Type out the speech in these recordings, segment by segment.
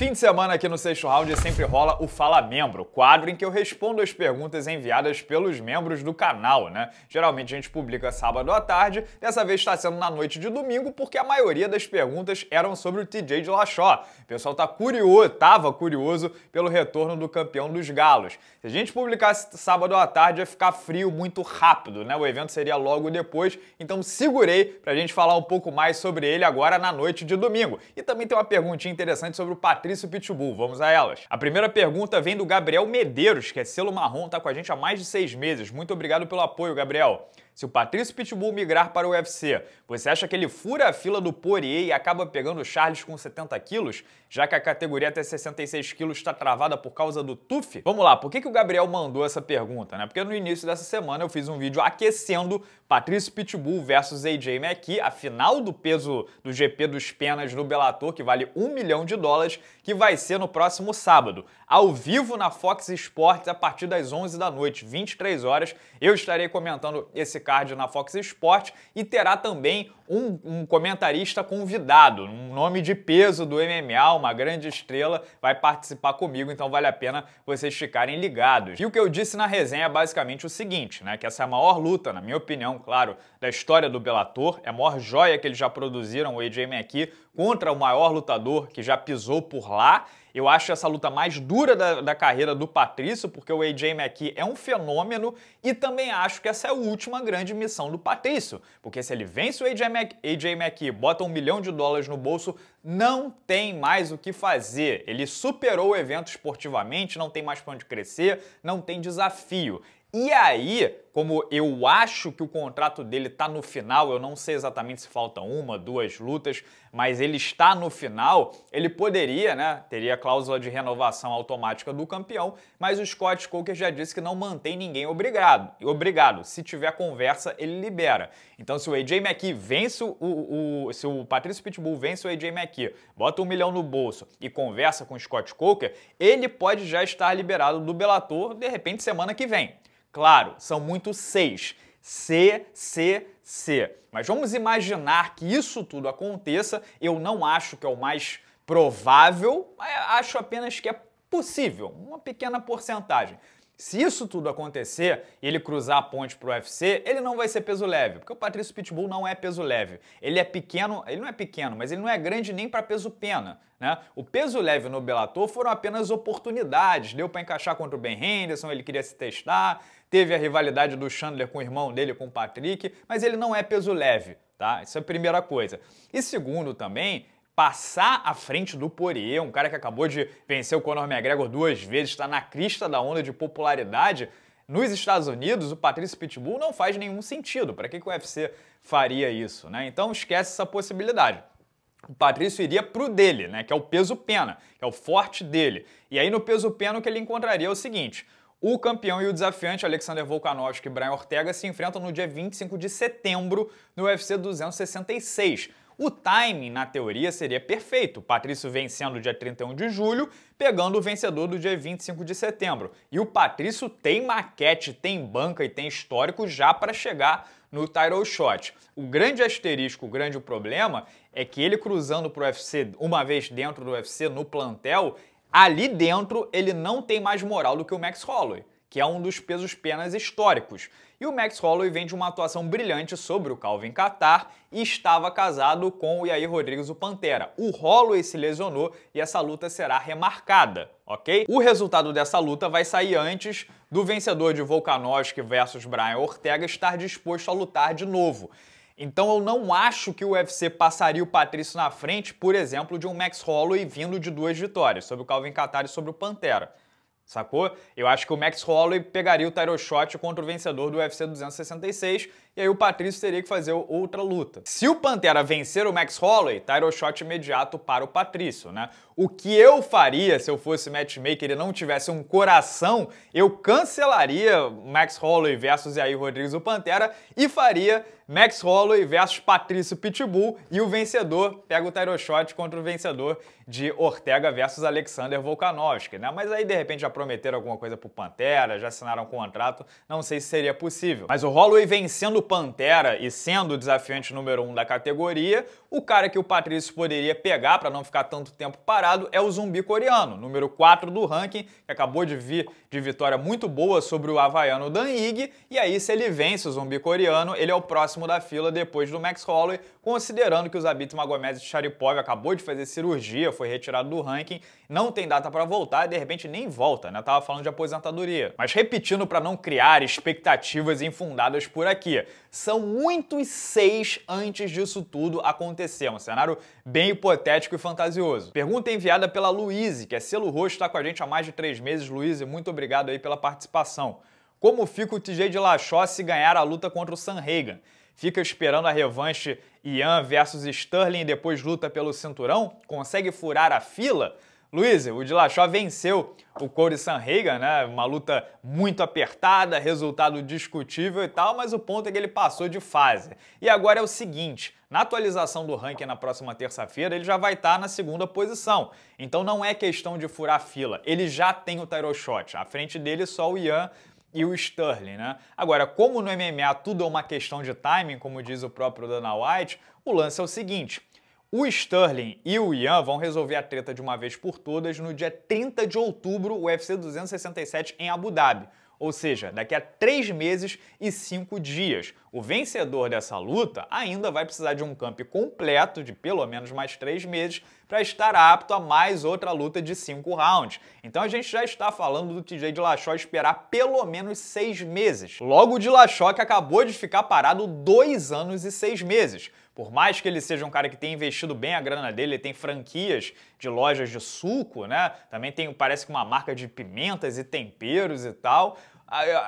Fim de semana aqui no Sexto Round sempre rola o Fala Membro, quadro em que eu respondo as perguntas enviadas pelos membros do canal, né? Geralmente a gente publica sábado à tarde, dessa vez está sendo na noite de domingo, porque a maioria das perguntas eram sobre o TJ de Laxó. O pessoal tá curioso, tava curioso pelo retorno do campeão dos galos. Se a gente publicasse sábado à tarde ia ficar frio muito rápido, né? O evento seria logo depois, então segurei pra gente falar um pouco mais sobre ele agora na noite de domingo. E também tem uma perguntinha interessante sobre o Patrick Cris Pitbull. Vamos a elas. A primeira pergunta vem do Gabriel Medeiros, que é selo marrom, tá com a gente há mais de seis meses. Muito obrigado pelo apoio, Gabriel. Se o Patrício Pitbull migrar para o UFC, você acha que ele fura a fila do Poirier e acaba pegando o Charles com 70 quilos, já que a categoria até 66 quilos está travada por causa do TUF? Vamos lá, por que, que o Gabriel mandou essa pergunta? Né? Porque no início dessa semana eu fiz um vídeo aquecendo Patrício Pitbull versus AJ McKee, a final do peso do GP dos Penas no Bellator, que vale um milhão de dólares, que vai ser no próximo sábado, ao vivo na Fox Sports, a partir das 11 da noite, 23 horas. Eu estarei comentando esse card na Fox Sports e terá também um, um comentarista convidado, um nome de peso do MMA, uma grande estrela, vai participar comigo, então vale a pena vocês ficarem ligados. E o que eu disse na resenha é basicamente o seguinte, né, que essa é a maior luta, na minha opinião, claro, da história do Bellator, é a maior joia que eles já produziram, o AJ aqui contra o maior lutador que já pisou por lá, eu acho essa luta mais dura da, da carreira do Patrício, porque o AJ McKee é um fenômeno e também acho que essa é a última grande missão do Patrício, porque se ele vence o AJ, Mac, AJ McKee, bota um milhão de dólares no bolso, não tem mais o que fazer. Ele superou o evento esportivamente, não tem mais pra onde crescer, não tem desafio. E aí, como eu acho que o contrato dele está no final, eu não sei exatamente se falta uma, duas lutas, mas ele está no final, ele poderia, né? Teria a cláusula de renovação automática do campeão, mas o Scott Coker já disse que não mantém ninguém obrigado. Obrigado. Se tiver conversa, ele libera. Então, se o AJ McKee vence o, o se o Patrício Pitbull vence o AJ McKee, bota um milhão no bolso e conversa com o Scott Coker, ele pode já estar liberado do Bellator de repente semana que vem. Claro, são muitos seis. C, C, C. Mas vamos imaginar que isso tudo aconteça. Eu não acho que é o mais provável, acho apenas que é possível, uma pequena porcentagem. Se isso tudo acontecer e ele cruzar a ponte pro UFC, ele não vai ser peso leve, porque o Patrício Pitbull não é peso leve. Ele é pequeno, ele não é pequeno, mas ele não é grande nem para peso pena. Né? O peso leve no Bellator foram apenas oportunidades. Deu para encaixar contra o Ben Henderson, ele queria se testar. Teve a rivalidade do Chandler com o irmão dele, com o Patrick, mas ele não é peso leve, tá? Isso é a primeira coisa. E segundo também, passar à frente do Poirier, um cara que acabou de vencer o Conor McGregor duas vezes, está na crista da onda de popularidade. Nos Estados Unidos, o Patrício Pitbull não faz nenhum sentido. Para que, que o UFC faria isso? Né? Então esquece essa possibilidade o Patrício iria pro dele, né, que é o peso pena, que é o forte dele. E aí no peso pena o que ele encontraria é o seguinte: o campeão e o desafiante Alexander Volkanovski e Brian Ortega se enfrentam no dia 25 de setembro no UFC 266. O timing, na teoria, seria perfeito. Patrício vencendo dia 31 de julho, pegando o vencedor do dia 25 de setembro. E o Patrício tem maquete, tem banca e tem histórico já para chegar no title shot. O grande asterisco, o grande problema é que ele cruzando para o UFC, uma vez dentro do UFC, no plantel, ali dentro ele não tem mais moral do que o Max Holloway que é um dos pesos penas históricos. E o Max Holloway vem de uma atuação brilhante sobre o Calvin Catar e estava casado com o Yair Rodrigues o Pantera. O Holloway se lesionou e essa luta será remarcada, ok? O resultado dessa luta vai sair antes do vencedor de Volkanovski versus Brian Ortega estar disposto a lutar de novo. Então eu não acho que o UFC passaria o Patrício na frente, por exemplo, de um Max Holloway vindo de duas vitórias, sobre o Calvin Catar e sobre o Pantera. Sacou? Eu acho que o Max Holloway pegaria o title shot contra o vencedor do UFC 266 e aí o Patrício teria que fazer outra luta. Se o Pantera vencer o Max Holloway, title shot imediato para o Patrício, né? O que eu faria se eu fosse matchmaker e não tivesse um coração, eu cancelaria Max Holloway versus aí Rodrigues o Pantera e faria Max Holloway versus Patrício Pitbull e o vencedor pega o title shot contra o vencedor de Ortega versus Alexander Volkanovski, né? Mas aí de repente já prometeram alguma coisa pro Pantera, já assinaram um contrato, não sei se seria possível. Mas o Holloway vencendo o Pantera e sendo o desafiante número um da categoria, o cara que o Patrício poderia pegar para não ficar tanto tempo parado é o zumbi coreano, número 4 do ranking, que acabou de vir de vitória muito boa sobre o havaiano Dan Ig. E aí, se ele vence o zumbi coreano, ele é o próximo da fila depois do Max Holloway, considerando que o Zabit Magomed Sharipov acabou de fazer cirurgia, foi retirado do ranking, não tem data para voltar e de repente nem volta, né? Tava falando de aposentadoria. Mas repetindo para não criar expectativas infundadas por aqui, são muitos seis antes disso tudo acontecer. Um cenário bem hipotético e fantasioso. Pergunta enviada pela Luíse, que é selo roxo, está com a gente há mais de três meses. Luíse, muito obrigado aí pela participação. Como fica o TJ de Lachó se ganhar a luta contra o Reagan? Fica esperando a revanche Ian versus Sterling e depois luta pelo cinturão? Consegue furar a fila? Luiz, o Dilachó venceu o Corey Sanhaga, né? Uma luta muito apertada, resultado discutível e tal, mas o ponto é que ele passou de fase. E agora é o seguinte, na atualização do ranking na próxima terça-feira, ele já vai estar tá na segunda posição. Então não é questão de furar fila, ele já tem o title shot. À frente dele só o Ian e o Sterling, né? Agora, como no MMA tudo é uma questão de timing, como diz o próprio Dana White, o lance é o seguinte, o Sterling e o Ian vão resolver a treta de uma vez por todas no dia 30 de outubro, UFC 267 em Abu Dhabi. Ou seja, daqui a 3 meses e 5 dias. O vencedor dessa luta ainda vai precisar de um camp completo de pelo menos mais 3 meses para estar apto a mais outra luta de 5 rounds. Então a gente já está falando do TJ de Dillashaw esperar pelo menos 6 meses. Logo o Dillashaw que acabou de ficar parado 2 anos e 6 meses por mais que ele seja um cara que tem investido bem a grana dele, ele tem franquias de lojas de suco, né? Também tem, parece que uma marca de pimentas e temperos e tal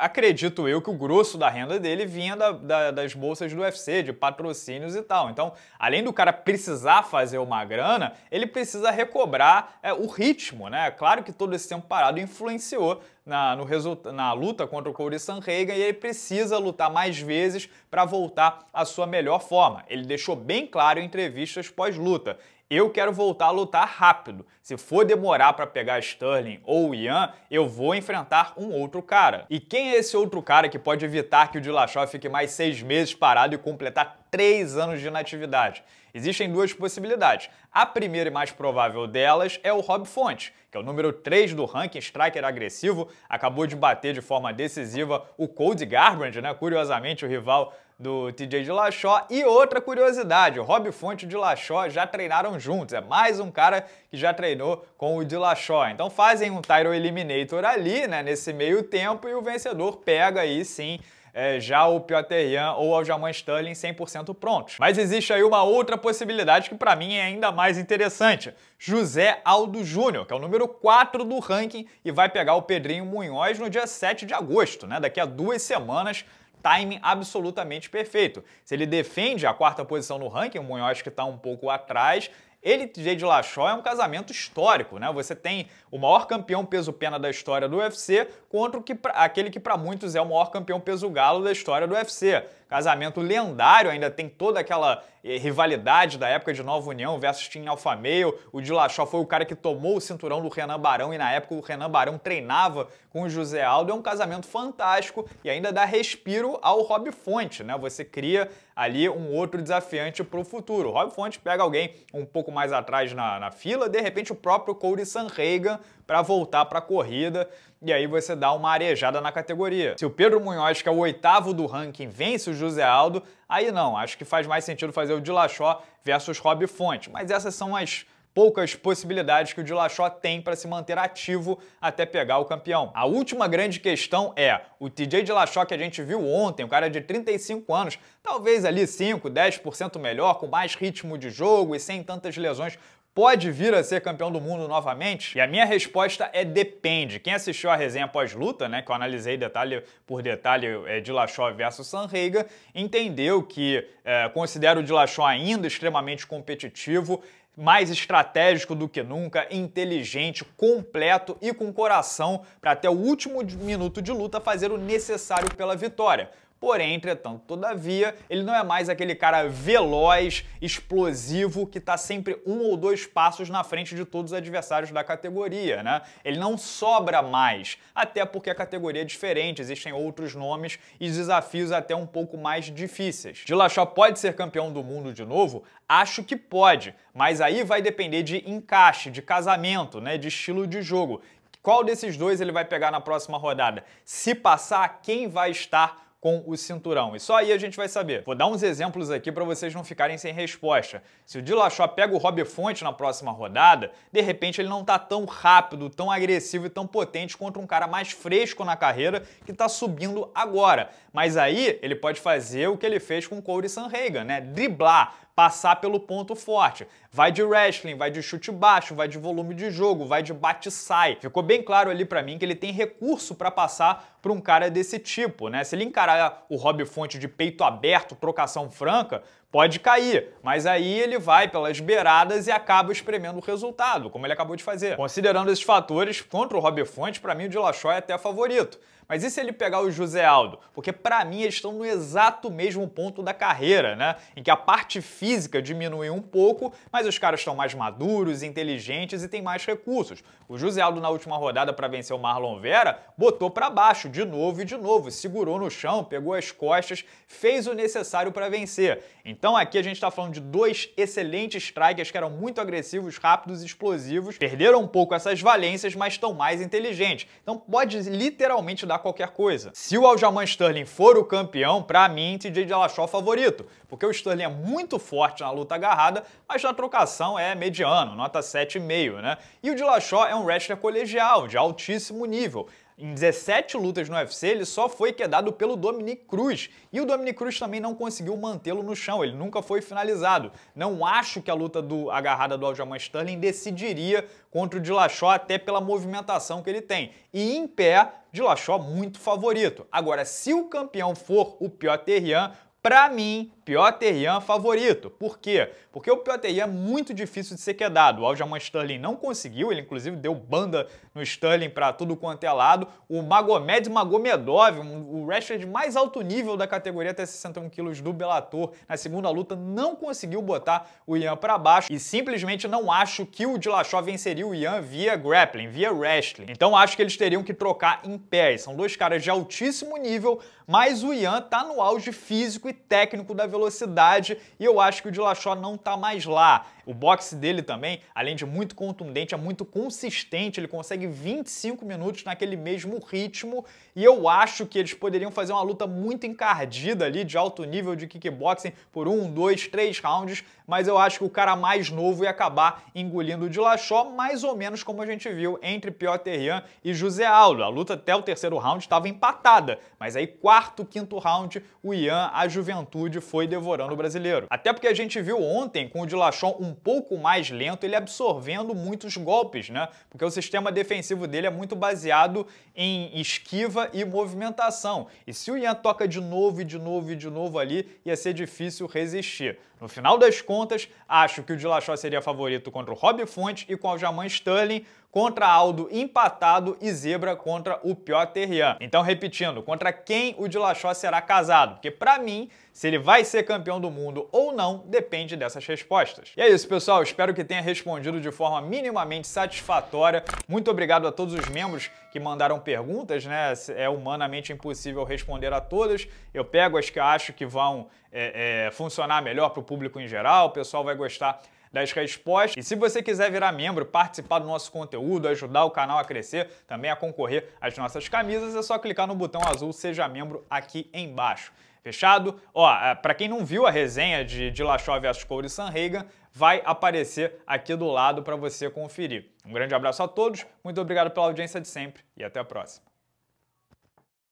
acredito eu que o grosso da renda dele vinha da, da, das bolsas do UFC, de patrocínios e tal. Então, além do cara precisar fazer uma grana, ele precisa recobrar é, o ritmo, né? Claro que todo esse tempo parado influenciou na, no result... na luta contra o Cody Sanhagen e ele precisa lutar mais vezes para voltar à sua melhor forma. Ele deixou bem claro em entrevistas pós-luta eu quero voltar a lutar rápido. Se for demorar para pegar Sterling ou Ian, eu vou enfrentar um outro cara. E quem é esse outro cara que pode evitar que o Dillashaw fique mais seis meses parado e completar três anos de inatividade. Existem duas possibilidades. A primeira e mais provável delas é o Rob Fonte, que é o número 3 do ranking striker agressivo, acabou de bater de forma decisiva o Cold Garbrandt, né? curiosamente o rival do TJ de Laxó. E outra curiosidade, o Rob Fonte e o de Laxó já treinaram juntos. É mais um cara que já treinou com o de Laxó. Então fazem um Tyro Eliminator ali, né, nesse meio tempo, e o vencedor pega aí sim é, já o Piotr Jan ou o Aljamain Sterling 100% prontos. Mas existe aí uma outra possibilidade que para mim é ainda mais interessante. José Aldo Júnior, que é o número 4 do ranking e vai pegar o Pedrinho Munhoz no dia 7 de agosto, né? Daqui a duas semanas timing absolutamente perfeito. Se ele defende a quarta posição no ranking, o Munhoz que está um pouco atrás, ele e Jade Lachó é um casamento histórico, né? Você tem o maior campeão peso-pena da história do UFC contra que, aquele que para muitos é o maior campeão peso-galo da história do UFC. Casamento lendário, ainda tem toda aquela eh, rivalidade da época de Nova União versus Team Alpha Male. O Dilachó foi o cara que tomou o cinturão do Renan Barão e na época o Renan Barão treinava com o José Aldo. É um casamento fantástico e ainda dá respiro ao Rob Fonte, né? Você cria ali um outro desafiante para o futuro. Rob Fonte pega alguém um pouco mais atrás na, na fila, de repente o próprio San Reagan para voltar para a corrida e aí você dá uma arejada na categoria. Se o Pedro Munhoz, que é o oitavo do ranking, vence o José Aldo, aí não, acho que faz mais sentido fazer o Dilachó versus Rob Fonte. Mas essas são as poucas possibilidades que o Dilachó tem para se manter ativo até pegar o campeão. A última grande questão é, o TJ Dilachó que a gente viu ontem, um cara de 35 anos, talvez ali 5, 10% melhor, com mais ritmo de jogo e sem tantas lesões pode vir a ser campeão do mundo novamente? E a minha resposta é depende. Quem assistiu a resenha pós-luta, né, que eu analisei detalhe por detalhe é, vs versus Sanreiga, entendeu que é, considero o ainda extremamente competitivo, mais estratégico do que nunca, inteligente, completo e com coração para até o último minuto de luta fazer o necessário pela vitória. Porém, entretanto, todavia, ele não é mais aquele cara veloz, explosivo, que está sempre um ou dois passos na frente de todos os adversários da categoria, né? Ele não sobra mais, até porque a categoria é diferente, existem outros nomes e desafios até um pouco mais difíceis. Dilachó pode ser campeão do mundo de novo? Acho que pode, mas aí vai depender de encaixe, de casamento, né, de estilo de jogo. Qual desses dois ele vai pegar na próxima rodada? Se passar, quem vai estar com o cinturão. E só aí a gente vai saber. Vou dar uns exemplos aqui para vocês não ficarem sem resposta. Se o Dilachó pega o Rob Fonte na próxima rodada, de repente ele não tá tão rápido, tão agressivo e tão potente contra um cara mais fresco na carreira que tá subindo agora. Mas aí ele pode fazer o que ele fez com o Corey Sanhagan, né? Driblar passar pelo ponto forte. Vai de wrestling, vai de chute baixo, vai de volume de jogo, vai de bate-sai. Ficou bem claro ali para mim que ele tem recurso para passar para um cara desse tipo, né? Se ele encarar o Rob Fonte de peito aberto, trocação franca, pode cair, mas aí ele vai pelas beiradas e acaba espremendo o resultado, como ele acabou de fazer. Considerando esses fatores, contra o Rob Fonte, para mim o Dillashaw é até favorito. Mas e se ele pegar o José Aldo? Porque para mim eles estão no exato mesmo ponto da carreira, né? Em que a parte física diminuiu um pouco, mas os caras estão mais maduros, inteligentes e têm mais recursos. O José Aldo na última rodada para vencer o Marlon Vera, botou para baixo de novo e de novo, segurou no chão, pegou as costas, fez o necessário para vencer. Então aqui a gente está falando de dois excelentes strikers que eram muito agressivos, rápidos e explosivos, perderam um pouco essas valências, mas estão mais inteligentes. Então pode literalmente dar qualquer coisa. Se o Aljamain Sterling for o campeão, para mim, TJ Dillashaw é o favorito, porque o Sterling é muito forte na luta agarrada, mas na trocação é mediano, nota 7,5, né? E o Dillashaw é um wrestler colegial, de altíssimo nível. Em 17 lutas no UFC, ele só foi quedado pelo Dominic Cruz. E o Dominic Cruz também não conseguiu mantê-lo no chão, ele nunca foi finalizado. Não acho que a luta do agarrada do Aljamain Sterling decidiria contra o Dilachó, até pela movimentação que ele tem. E em pé, Dilachó muito favorito. Agora, se o campeão for o Piotr Rian, para mim, Piotr Jan favorito. Por quê? Porque o Piotr Jan é muito difícil de ser quedado. O Aljamain Sterling não conseguiu, ele inclusive deu banda no Sterling para tudo quanto é lado. O Magomed Magomedov, um, o wrestler de mais alto nível da categoria até 61 quilos do Bellator, na segunda luta não conseguiu botar o Ian para baixo e simplesmente não acho que o Dillashaw venceria o Ian via grappling, via wrestling. Então acho que eles teriam que trocar em pés. São dois caras de altíssimo nível, mas o Ian tá no auge físico técnico da velocidade e eu acho que o Dilachó não está mais lá. O boxe dele também, além de muito contundente, é muito consistente, ele consegue 25 minutos naquele mesmo ritmo e eu acho que eles poderiam fazer uma luta muito encardida ali, de alto nível de kickboxing, por um, dois, três rounds, mas eu acho que o cara mais novo ia acabar engolindo o Dillashaw, mais ou menos como a gente viu entre Piotr Jan e José Aldo. A luta até o terceiro round estava empatada, mas aí quarto, quinto round, o Ian, a juventude, foi devorando o brasileiro. Até porque a gente viu ontem com o Dillashaw um um pouco mais lento, ele absorvendo muitos golpes, né? Porque o sistema defensivo dele é muito baseado em esquiva e movimentação. E se o Ian toca de novo e de novo e de novo ali, ia ser difícil resistir. No final das contas, acho que o Dilachó seria favorito contra o Rob Fonte e com o Aljamain Sterling contra Aldo empatado e Zebra contra o Piotr Jan. Então, repetindo, contra quem o Dilachó será casado? Porque para mim, se ele vai ser campeão do mundo ou não, depende dessas respostas. E é isso, pessoal. Espero que tenha respondido de forma minimamente satisfatória. Muito obrigado a todos os membros que mandaram perguntas, né? É humanamente impossível responder a todas. Eu pego as que eu acho que vão é, é, funcionar melhor para o público em geral, o pessoal vai gostar das respostas. E se você quiser virar membro, participar do nosso conteúdo, ajudar o canal a crescer, também a concorrer às nossas camisas, é só clicar no botão azul Seja Membro aqui embaixo. Fechado? Ó, é, para quem não viu a resenha de Dilachó vs Cole e Sanreiga, vai aparecer aqui do lado para você conferir. Um grande abraço a todos, muito obrigado pela audiência de sempre e até a próxima.